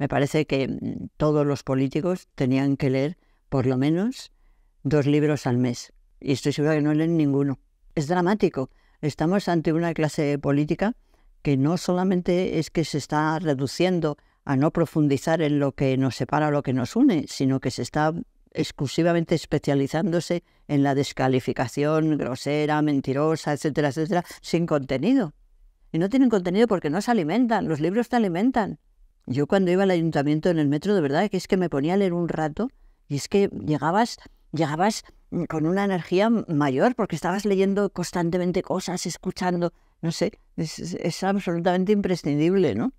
Me parece que mm, todos los políticos tenían que leer por lo menos dos libros al mes. Y estoy segura que no leen ninguno. Es dramático. Estamos ante una clase política que no solamente es que se está reduciendo a no profundizar en lo que nos separa, o lo que nos une, sino que se está exclusivamente especializándose en la descalificación grosera, mentirosa, etcétera, etcétera, sin contenido. Y no tienen contenido porque no se alimentan, los libros te alimentan. Yo cuando iba al ayuntamiento en el metro, de verdad, que es que me ponía a leer un rato y es que llegabas, llegabas con una energía mayor porque estabas leyendo constantemente cosas, escuchando, no sé, es absolutamente imprescindible, ¿no?